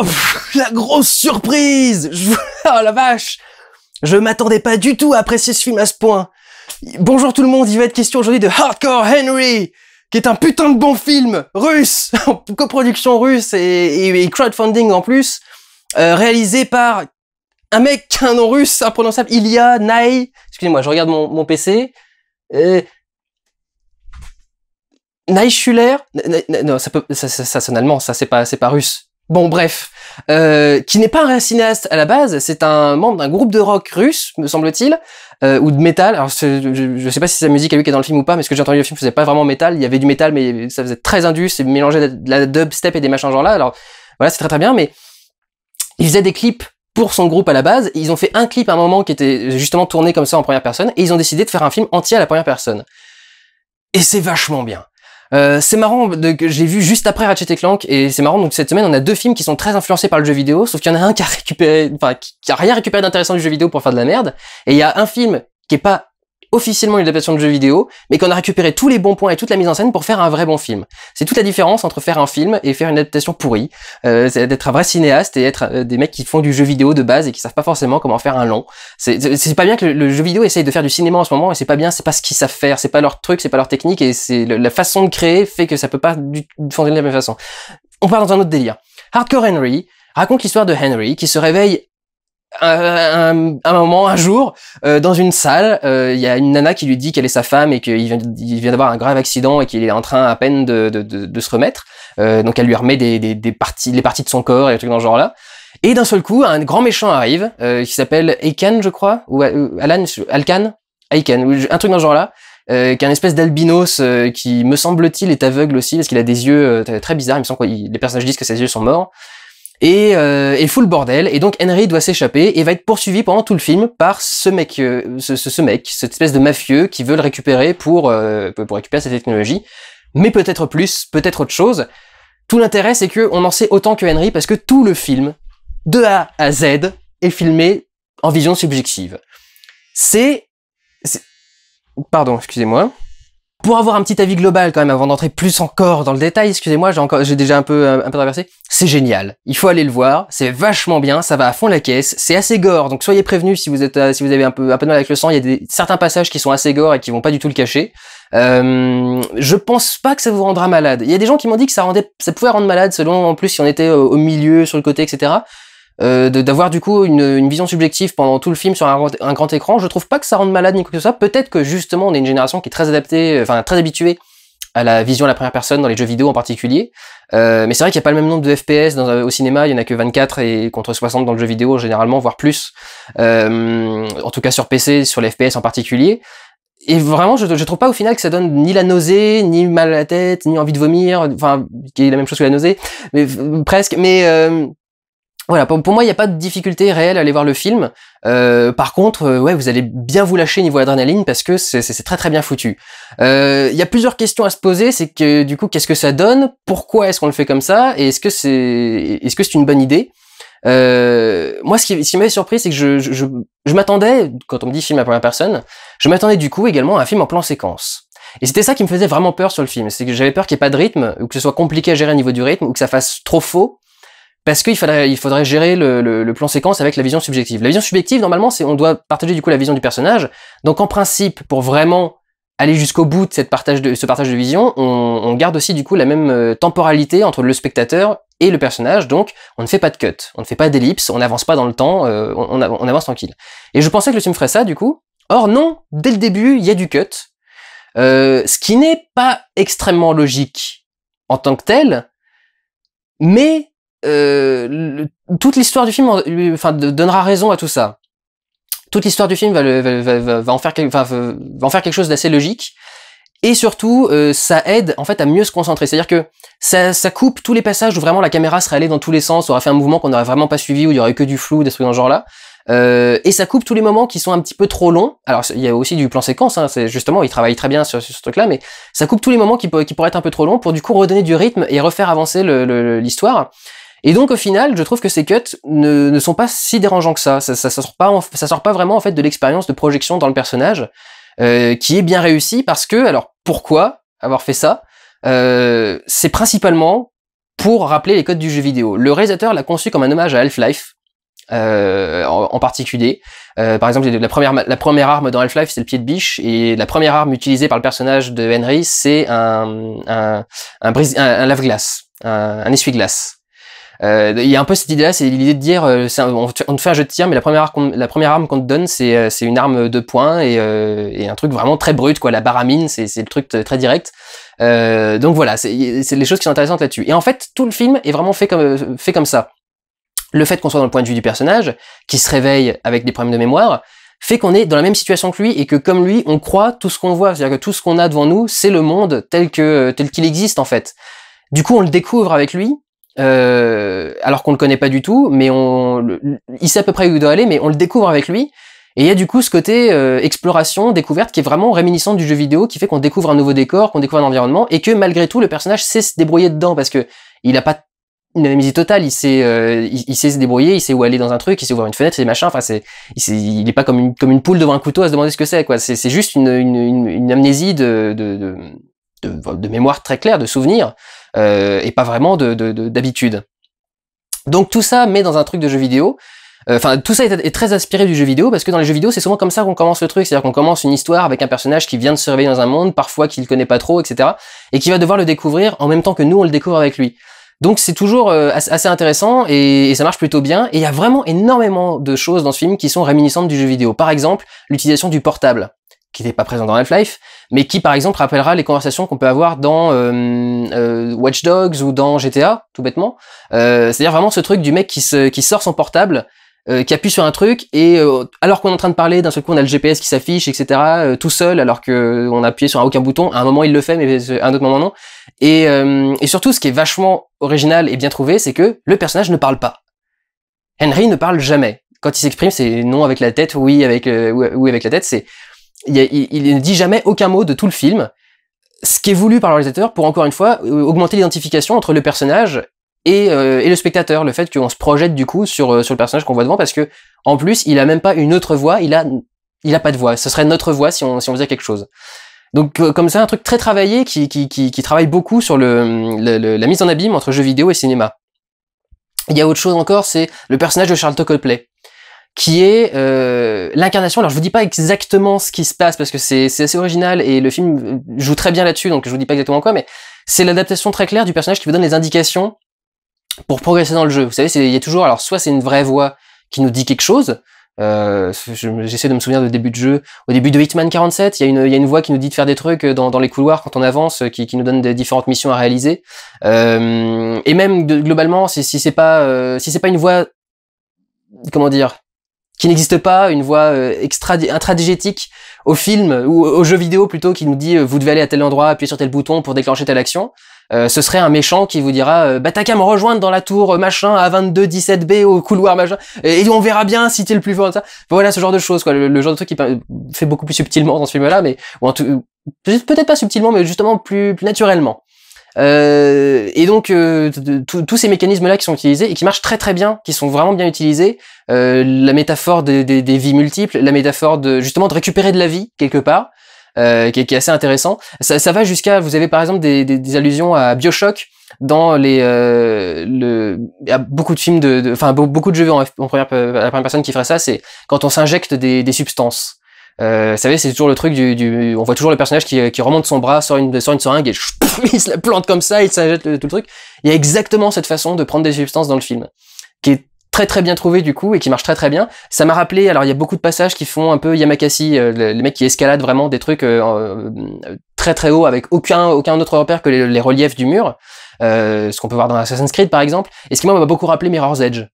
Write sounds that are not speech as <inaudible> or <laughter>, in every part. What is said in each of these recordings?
Oh, la grosse surprise <laughs> Oh la vache Je m'attendais pas du tout à apprécier ce film à ce point. Bonjour tout le monde, il va être question aujourd'hui de Hardcore Henry, qui est un putain de bon film russe, <laughs> coproduction russe et, crowdfunding en plus, euh, réalisé par un mec <laughs> un nom russe imprononçable, Ilia Naï, excusez-moi, je regarde mon, PC, euh, Schuller, non, ça, peut, ça, ça, ça sonne allemand, ça c'est pas, c'est pas russe. Bon, bref, euh, qui n'est pas un cinéaste à la base, c'est un membre d'un groupe de rock russe, me semble-t-il, euh, ou de métal. Alors, je, ne sais pas si sa musique à lui qui est dans le film ou pas, mais ce que j'ai entendu, le film faisait pas vraiment métal. Il y avait du métal, mais ça faisait très indus, c'est mélangé de la dubstep et des machins genre là. Alors, voilà, c'est très très bien, mais il faisait des clips pour son groupe à la base. Ils ont fait un clip à un moment qui était justement tourné comme ça en première personne, et ils ont décidé de faire un film entier à la première personne. Et c'est vachement bien. Euh, c'est marrant, j'ai vu juste après Ratchet Clank, et c'est marrant, donc cette semaine, on a deux films qui sont très influencés par le jeu vidéo, sauf qu'il y en a un qui a récupéré, qui a rien récupéré d'intéressant du jeu vidéo pour faire de la merde, et il y a un film qui est pas officiellement une adaptation de jeu vidéo, mais qu'on a récupéré tous les bons points et toute la mise en scène pour faire un vrai bon film. C'est toute la différence entre faire un film et faire une adaptation pourrie. Euh, c'est d'être un vrai cinéaste et être euh, des mecs qui font du jeu vidéo de base et qui savent pas forcément comment faire un long. C'est pas bien que le, jeu vidéo essaye de faire du cinéma en ce moment et c'est pas bien, c'est pas ce qu'ils savent faire, c'est pas leur truc, c'est pas leur technique et c'est la façon de créer fait que ça peut pas du, fonctionner de la même façon. On part dans un autre délire. Hardcore Henry, raconte l'histoire de Henry qui se réveille un, moment, un jour, euh, dans une salle, euh, il y a une nana qui lui dit qu'elle est sa femme et qu'il vient, d'avoir un grave accident et qu'il est en train à peine de, se remettre. Euh, donc elle lui remet des, des, des, parties, les parties de son corps et des trucs dans ce genre-là. Et d'un seul coup, un grand méchant arrive qui s'appelle Aiken, je crois, ou Alan, Alkan, Aiken, un truc dans ce genre-là. qui est un espèce d'albinos qui me semble-t-il est aveugle aussi parce qu'il a des yeux très bizarres. Il me semble quoi, les personnages disent que ses yeux sont morts et, il fout le bordel. Et donc Henry doit s'échapper et va être poursuivi pendant tout le film par ce mec, euh, ce, mec, cette espèce de mafieux qui veut le récupérer pour euh, pour récupérer cette technologie, mais peut-être plus, peut-être autre chose. Tout l'intérêt, c'est que on en sait autant que Henry parce que tout le film, de A à Z, est filmé en vision subjective. C'est, pardon, excusez-moi. Pour avoir un petit avis global quand même, avant d'entrer plus encore dans le détail, excusez-moi, j'ai encore, j'ai déjà un peu, euh, un peu traversé. C'est génial. Il faut aller le voir. C'est vachement bien. Ça va à fond la caisse. C'est assez gore. Donc soyez prévenus si vous êtes, euh, si vous avez un peu, un peu de mal avec le sang. Il y a des, certains passages qui sont assez gore et qui vont pas du tout le cacher. Euh, je pense pas que ça vous rendra malade. Il y a des gens qui m'ont dit que ça rendait, ça pouvait rendre malade selon, en plus, si on était au milieu, sur le côté, etc euh, d'avoir du coup une, une, vision subjective pendant tout le film sur un, grand écran. Je trouve pas que ça rende malade ni quoi que ce soit. Peut-être que justement on est une génération qui est très adaptée, enfin très habituée à la vision à la première personne dans les jeux vidéo en particulier. Euh, mais c'est vrai qu'il n'y a pas le même nombre de FPS dans, euh, au cinéma, il y en a que 24 et contre 60 dans le jeu vidéo généralement, voire plus. Euh, en tout cas sur PC, sur les FPS en particulier. Et vraiment, je, je trouve pas au final que ça donne ni la nausée, ni mal à la tête, ni envie de vomir, enfin, qui est la même chose que la nausée, mais presque. Mais voilà, pour, moi, il n'y a pas de difficulté réelle à aller voir le film. Euh, par contre, euh, ouais, vous allez bien vous lâcher niveau adrénaline parce que c'est très très bien foutu. Euh, il y a plusieurs questions à se poser, c'est que du coup, qu'est-ce que ça donne Pourquoi est-ce qu'on le fait comme ça Et est-ce que c'est est-ce que c'est une bonne idée moi, ce qui, m'avait surpris, c'est que je, je, je m'attendais, quand on me dit film à première personne, je m'attendais du coup également à un film en plan séquence. Et c'était ça qui me faisait vraiment peur sur le film, c'est que j'avais peur qu'il n'y ait pas de rythme, ou que ce soit compliqué à gérer au niveau du rythme, ou que ça fasse trop faux, parce qu'il faudrait, il faudrait gérer le, plan séquence avec la vision subjective. La vision subjective, normalement, c'est on doit partager du coup la vision du personnage. Donc en principe, pour vraiment aller jusqu'au bout de, ce partage de vision, on, garde aussi du coup la même euh, temporalité entre le spectateur et le personnage, donc on ne fait pas de cut, on ne fait pas d'ellipse, on n'avance pas dans le temps, euh, on, avance tranquille. Et je pensais que le film ferait ça du coup. Or non, dès le début, il y a du cut, euh, ce qui n'est pas extrêmement logique en tant que tel, mais euh, toute l'histoire du film, enfin, donnera raison à tout ça. Toute l'histoire du film va, en faire, en faire quelque chose d'assez logique. Et surtout, euh, ça aide en fait à mieux se concentrer. C'est-à-dire que ça, coupe tous les passages où vraiment la caméra serait allée dans tous les sens, aurait fait un mouvement qu'on n'aurait vraiment pas suivi, où il y aurait que du flou, des trucs dans ce genre-là. Euh, et ça coupe tous les moments qui sont un petit peu trop longs. Alors il y a aussi du plan séquence, hein, c'est justement il travaille très bien sur, ce truc-là, mais ça coupe tous les moments qui, pourraient être un peu trop longs pour du coup redonner du rythme et refaire avancer l'histoire. Et donc au final, je trouve que ces cuts ne, sont pas si dérangeants que ça. Ça, sort pas, vraiment en fait de l'expérience de projection dans le personnage, euh, qui est bien réussi, parce que, alors pourquoi avoir fait ça euh, C'est principalement pour rappeler les codes du jeu vidéo. Le réalisateur l'a conçu comme un hommage à Half-Life. Euh, en, particulier, euh, par exemple, la première, la arme dans Half-Life, c'est le pied de biche, et la première arme utilisée par le personnage de Henry, c'est un, un, un, lave-glace, un essuie-glace. Euh, il y a un peu cette idée-là, c'est l'idée de dire, euh, on, te, on, te fait un jeu de tir, mais la première, la première arme qu'on te donne, c'est euh, une arme de poing et, et, un truc vraiment très brut, quoi. La baramine, c'est le truc très direct. donc voilà, c'est les choses qui sont intéressantes là-dessus. Et en fait, tout le film est vraiment fait comme, fait comme ça. Le fait qu'on soit dans le point de vue du personnage, qui se réveille avec des problèmes de mémoire, fait qu'on est dans la même situation que lui et que comme lui, on croit tout ce qu'on voit. C'est-à-dire que tout ce qu'on a devant nous, c'est le monde tel que tel qu'il existe en fait. Du coup, on le découvre avec lui euh, alors qu'on le connaît pas du tout, mais on, il sait à peu près où il doit aller, mais on le découvre avec lui. Et il y a du coup ce côté euh, exploration, découverte qui est vraiment réminiscent du jeu vidéo, qui fait qu'on découvre un nouveau décor, qu'on découvre un environnement, et que malgré tout le personnage sait se débrouiller dedans parce que il a pas une amnésie totale, il sait, euh, il, sait se débrouiller, il sait où aller dans un truc, il sait ouvrir une fenêtre, c'est machin. Enfin, c'est, il, est pas comme une, comme une poule devant un couteau à se demander ce que c'est quoi. C'est, juste une, une, une, amnésie de de, de, de, mémoire très claire, de souvenir. Euh, et pas vraiment d'habitude. De, de, Donc tout ça met dans un truc de jeu vidéo. Euh, enfin, tout ça est, très inspiré du jeu vidéo parce que dans les jeux vidéo, c'est souvent comme ça qu'on commence le truc, c'est-à-dire qu'on commence une histoire avec un personnage qui vient de se réveiller dans un monde, parfois qu'il connaît pas trop, etc., et qui va devoir le découvrir en même temps que nous on le découvre avec lui. Donc c'est toujours euh, assez intéressant et, ça marche plutôt bien. Et il y a vraiment énormément de choses dans ce film qui sont réminiscentes du jeu vidéo. Par exemple, l'utilisation du portable qui n'était pas présent dans Half-Life, mais qui par exemple rappellera les conversations qu'on peut avoir dans euh, euh Watch Dogs ou dans GTA, tout bêtement. Euh, c'est-à-dire vraiment ce truc du mec qui, se, qui sort son portable, euh, qui appuie sur un truc et alors qu'on est en train de parler, d'un seul coup on a le GPS qui s'affiche, etc. tout seul alors que on a appuyé sur aucun bouton. À un moment il le fait, mais à un autre moment non. Et, et surtout, ce qui est vachement original et bien trouvé, c'est que le personnage ne parle pas. Henry ne parle jamais. Quand il s'exprime, c'est non avec la tête, oui avec oui avec la tête. C'est il, ne dit jamais aucun mot de tout le film, ce qui est voulu par le réalisateur pour, encore une fois, euh, augmenter l'identification entre le personnage euh, et, le spectateur, le fait qu'on se projette du coup sur, euh, sur le personnage qu'on voit devant, parce que en plus, il a même pas une autre voix, il a, il a pas de voix. Ce serait notre voix si on, si on faisait quelque chose. Donc comme ça, un truc très travaillé qui, qui, travaille beaucoup sur le, la mise en abîme entre jeu vidéo et cinéma. Il y a autre chose encore, c'est le personnage de Charles Copley qui est euh, l'incarnation. Alors je vous dis pas exactement ce qui se passe parce que c'est assez original et le film euh, joue très bien là-dessus, donc je vous dis pas exactement quoi, mais c'est l'adaptation très claire du personnage qui vous donne les indications pour progresser dans le jeu. Vous savez, il y a toujours, alors soit c'est une vraie voix qui nous dit quelque chose, euh, j'essaie de me souvenir du début de jeu. Au début de Hitman 47, il y, a une, y a une voix qui nous dit de faire des trucs dans, dans les couloirs quand on avance, qui, qui, nous donne des différentes missions à réaliser. Euh, et même globalement, si, si c'est pas si c'est pas une voix, comment dire, qui n'existe pas, une voix euh, extra au film ou au jeu vidéo plutôt qui nous dit euh, vous devez aller à tel endroit, appuyer sur tel bouton pour déclencher telle action. Euh, ce serait un méchant qui vous dira bah t'as qu'à me rejoindre dans la tour machin à 22 17 B au couloir machin et, on verra bien si t'es le plus fort ça voilà ce genre de choses quoi le, genre de truc qui fait beaucoup plus subtilement dans ce film là mais tout peut-être pas subtilement mais justement plus, plus naturellement euh, et donc euh, tous ces mécanismes-là qui sont utilisés et qui marchent très très bien, qui sont vraiment bien utilisés, euh, la métaphore des vies multiples, la métaphore de justement de récupérer de la vie quelque part, euh, qui, qui, est assez intéressant. Ça, ça va jusqu'à, vous avez par exemple des, des, allusions à Bioshock dans les euh, le, il y a beaucoup de films de, enfin beaucoup de jeux en, première, la première personne qui ferait ça, c'est quand on s'injecte des, des substances. Euh, vous savez, c'est toujours le truc du, On voit toujours le personnage euh, qui, remonte son bras, sort une, sort une seringue et <laughs> il se la plante comme ça, il s'injecte tout le truc. Il y a exactement cette façon de prendre des substances dans le film, qui est très très bien trouvé du coup et qui marche très très bien. Ça m'a rappelé, alors il y a beaucoup de passages qui font un peu Yamakasi, euh, les mecs qui escaladent vraiment des trucs euh, très très haut avec aucun aucun autre repère que les, reliefs du mur, ce qu'on peut voir dans Assassin's Creed par exemple. Et ce qui moi m'a beaucoup rappelé Mirror's Edge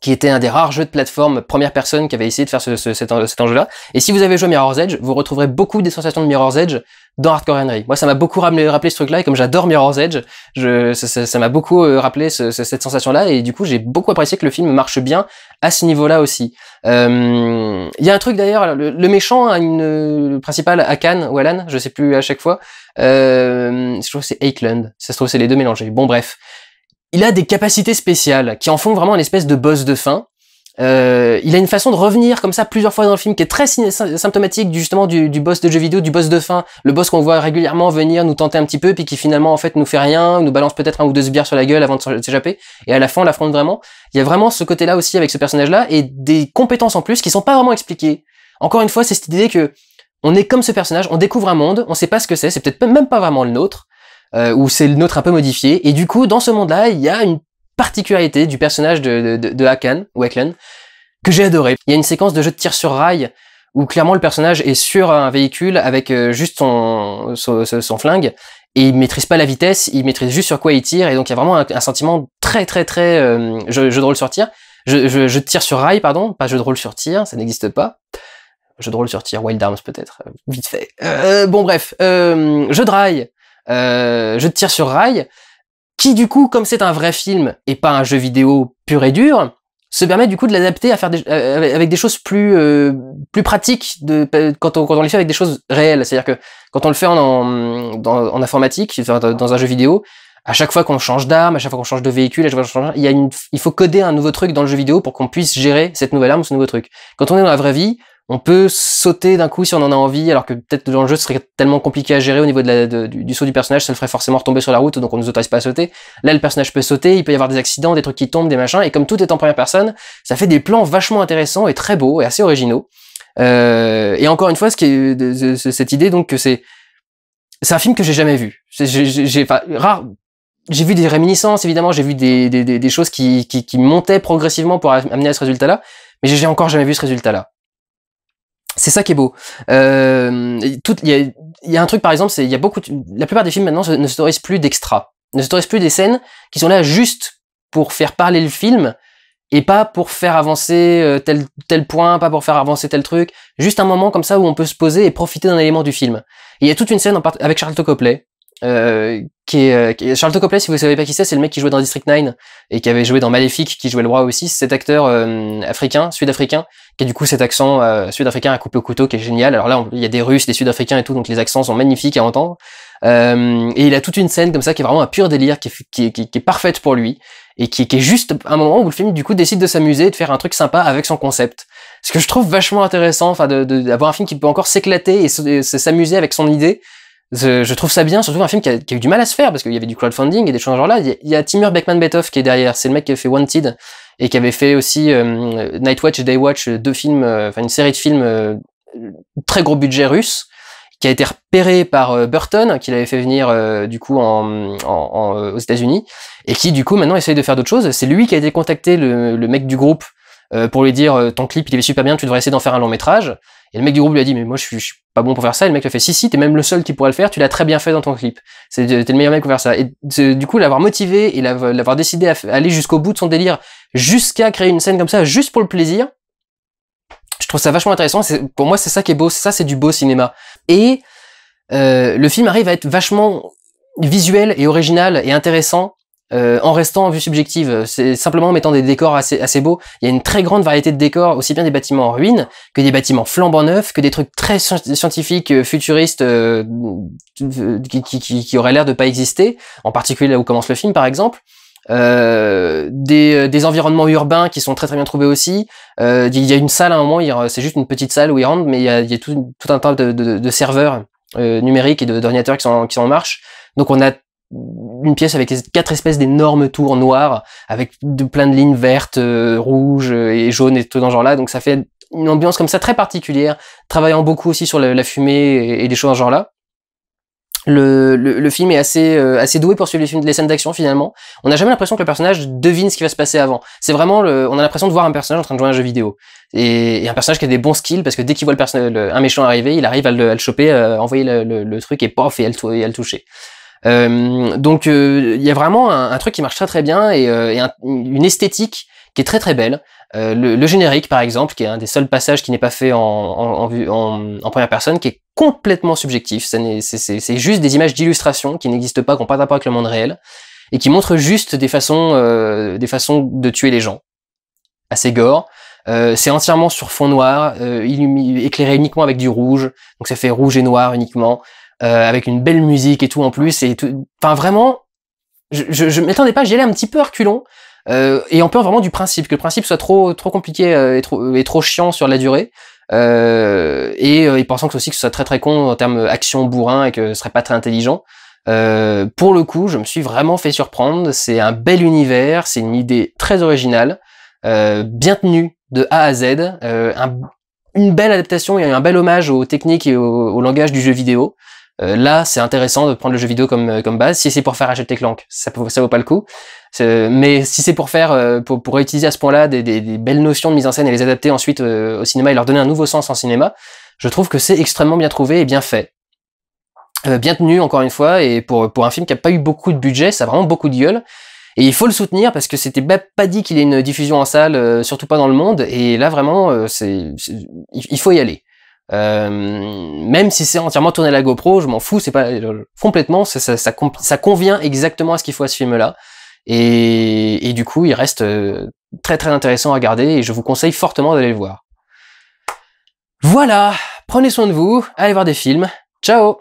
qui était un des rares jeux de plateforme première personne qui avait essayé de faire ce, cet, enjeu-là. Et si vous avez joué Mirror's Edge, vous retrouverez beaucoup des sensations de Mirror's Edge dans Hardcore Henry. Moi, ça m'a beaucoup rappelé, ce truc-là, et comme j'adore Mirror's Edge, je, ça m'a beaucoup euh, rappelé cette sensation-là, et du coup, j'ai beaucoup apprécié que le film marche bien à ce niveau-là aussi. Euh, il y a un truc d'ailleurs, le, méchant a une principale à Cannes ou Alan, je sais plus à chaque fois. Euh, je trouve que c'est Aitland. Ça se trouve c'est les deux mélangés. Bon bref, il a des capacités spéciales qui en font vraiment une espèce de boss de fin. Euh, il a une façon de revenir comme ça plusieurs fois dans le film qui est très symptomatique justement du, boss de jeu vidéo, du boss de fin, le boss qu'on voit régulièrement venir nous tenter un petit peu puis qui finalement en fait nous fait rien, nous balance peut-être un ou deux sbires sur la gueule avant de s'échapper et à la fin on l'affronte vraiment. Il y a vraiment ce côté-là aussi avec ce personnage-là et des compétences en plus qui sont pas vraiment expliquées. Encore une fois, c'est cette idée que on est comme ce personnage, on découvre un monde, on sait pas ce que c'est, c'est peut-être même pas vraiment le nôtre, euh, où c'est le nôtre un peu modifié. Et du coup, dans ce monde-là, il y a une particularité du personnage de, de, Hakan, ou que j'ai adoré. Il y a une séquence de jeu de tir sur rail où clairement le personnage est sur un véhicule avec euh, juste son, son, flingue et il maîtrise pas la vitesse, il maîtrise juste sur quoi il tire et donc il y a vraiment un, sentiment très très très euh, jeu, de rôle sur tir. Je, je, je, tire sur rail, pardon, pas jeu de rôle sur tir, ça n'existe pas. Jeu de rôle sur tir, Wild Arms peut-être, vite fait. bon bref, jeu de rail, euh, je te tire sur rail, qui du coup, comme c'est un vrai film et pas un jeu vidéo pur et dur, se permet du coup de l'adapter à faire euh, avec des choses plus euh, plus pratiques de quand on quand on les fait avec des choses réelles c'est-à-dire que quand on le fait en en, en informatique dans un jeu vidéo à chaque fois qu'on change d'arme à chaque fois qu'on change de véhicule il y il faut coder un nouveau truc dans le jeu vidéo pour qu'on puisse gérer cette nouvelle arme ou ce nouveau truc quand on est dans la vraie vie on peut sauter d'un coup si on en a envie, alors que peut-être dans le jeu ce serait tellement compliqué à gérer au niveau de du, saut du personnage, ça le ferait forcément retomber sur la route, donc on ne nous autorise pas à sauter. Là, le personnage peut sauter, il peut y avoir des accidents, des trucs qui tombent, des machins, et comme tout est en première personne, ça fait des plans vachement intéressants et très beaux et assez originaux. Euh, et encore une fois, ce qui est, cette idée donc que c'est c'est un film que j'ai jamais vu. J'ai rare. J'ai vu des réminiscences évidemment, j'ai vu des, choses qui, qui, qui montaient progressivement pour amener à ce résultat-là, mais j'ai encore jamais vu ce résultat-là. C'est ça qui est beau. Euh, il y, y a, un truc par exemple, c'est il y a beaucoup, la plupart des films maintenant ne s'autorisent plus d'extra, ne se s'autorisent plus des scènes qui sont là juste pour faire parler le film et pas pour faire avancer euh, tel tel point, pas pour faire avancer tel truc, juste un moment comme ça où on peut se poser et profiter d'un élément du film. Il y a toute une scène avec Charlotte Copley euh, qui est, euh, si vous ne savez pas qui c'est, c'est le mec qui jouait dans District 9 et qui avait joué dans Maléfique, qui jouait le roi aussi. Cet acteur euh, africain, sud-africain, qui a du coup cet accent euh, sud-africain à couper au couteau qui est génial. Alors là, il y a des Russes, des Sud-Africains et tout, donc les accents sont magnifiques à entendre. et il a toute une scène comme ça qui est vraiment un pur délire, qui est, parfaite pour lui et qui, est juste un moment où le film du coup décide de s'amuser et de faire un truc sympa avec son concept ce que je trouve vachement intéressant d'avoir de, un film qui peut encore s'éclater et s'amuser avec son idée je trouve ça bien, surtout un film qui a, eu du mal à se faire, parce qu'il y avait du crowdfunding et des choses genre là. Il y a Timur Beckman-Betoff qui est derrière, c'est le mec qui a fait Wanted, et qui avait fait aussi euh, Night Watch et Day Watch, euh, deux films, euh, enfin une série de films euh, très gros budget russe, qui a été repéré par Burton, qui l'avait fait venir du coup aux États-Unis, et qui du coup maintenant essaye de faire d'autres choses. C'est lui qui a été contacté, le, le mec du groupe, pour lui dire ton clip il est super bien, tu devrais essayer d'en faire un long métrage. Et le mec du groupe lui a dit, mais moi, je suis, suis pas bon pour faire ça. Et le mec lui a fait, si, si, t'es même le seul qui pourrait le faire. Tu l'as très bien fait dans ton clip. C'est, t'es le meilleur mec pour faire ça. Et du coup, l'avoir motivé et l'avoir décidé à aller jusqu'au bout de son délire, jusqu'à créer une scène comme ça, juste pour le plaisir, je trouve ça vachement intéressant. Pour moi, c'est ça qui est beau. Ça, c'est du beau cinéma. Et euh, le film arrive à être vachement visuel et original et intéressant euh, en restant en vue subjective. Euh, c'est simplement en mettant des décors assez, assez beaux. Il y a une très grande variété de décors, aussi bien des bâtiments en ruine que des bâtiments flambant neufs, que des trucs très scientifiques, euh, futuristes, qui, qui, auraient l'air de pas exister, en particulier là où commence le film par exemple. des, des, environnements urbains qui sont très très bien trouvés aussi. Il y a une salle à un moment, c'est juste une petite salle où ils rentrent, mais il y a, y a tout, un tas de, serveurs numériques et d'ordinateurs qui sont, qui sont en marche. Donc on a une pièce avec quatre espèces d'énormes tours noires, avec de, plein de lignes vertes, euh, rouges euh, et jaunes et tout dans ce genre-là. Donc ça fait une ambiance comme ça très particulière, travaillant beaucoup aussi sur la, fumée et, des choses dans ce genre-là. Le, film est assez euh, assez doué pour suivre les, scènes d'action finalement. On n'a jamais l'impression que le personnage devine ce qui va se passer avant. C'est vraiment le, on a l'impression de voir un personnage en train de jouer à un jeu vidéo et, un personnage qui a des bons skills parce que dès qu'il voit le, un méchant arriver, il arrive à le, choper, à envoyer le, truc et pof et elle et à le toucher. Euh, donc euh, il y a vraiment un, truc qui marche très très bien et, euh, une esthétique qui est très très belle. Euh, le, générique, par exemple, qui est un des seuls passages qui n'est pas fait en, en, première personne, qui est complètement subjectif. C'est juste des images d'illustration qui n'existent pas, qui n'ont pas rapport avec le monde réel, et qui montrent juste des façons, des façons de tuer les gens. Assez gore. Euh, c'est entièrement sur fond noir, éclairé uniquement avec du rouge, donc ça fait rouge et noir uniquement. Euh, avec une belle musique et tout en plus. Et tout. Enfin, vraiment, je, je, je m'attendais pas, j'y allais un petit peu reculons. Euh, et en peur vraiment du principe, que le principe soit trop, trop compliqué euh, et, trop, et trop chiant sur la durée. Euh, et, et pensant que aussi que ce soit très très con en termes action bourrin et que ce serait pas très intelligent. pour le coup, je me suis vraiment fait surprendre. C'est un bel univers, c'est une idée très originale, bien tenue de A à Z, un, une belle adaptation et un bel hommage aux techniques et au langage du jeu vidéo. Euh, là, c'est intéressant de prendre le jeu vidéo comme, euh, comme base. Si c'est pour faire acheter Clank, ça, ça vaut pas le coup. Mais si c'est pour faire, euh, pour, réutiliser à ce point-là des, belles notions de mise en scène et les adapter ensuite au cinéma et leur donner un nouveau sens en cinéma, je trouve que c'est extrêmement bien trouvé et bien fait. bien tenu encore une fois et pour, pour un film qui a pas eu beaucoup de budget, ça a vraiment beaucoup de gueule. Et il faut le soutenir parce que c'était pas dit qu'il ait une diffusion en salle, surtout pas dans le monde. Et là vraiment, c'est, il faut y aller. Euh, même si c'est entièrement tourné à la GoPro, je m'en fous, c'est pas complètement, ça, ça, ça, convient exactement à ce qu'il faut à ce film-là. Et, et, du coup, il reste euh, très très intéressant à regarder et je vous conseille fortement d'aller le voir. Voilà, prenez soin de vous, allez voir des films, ciao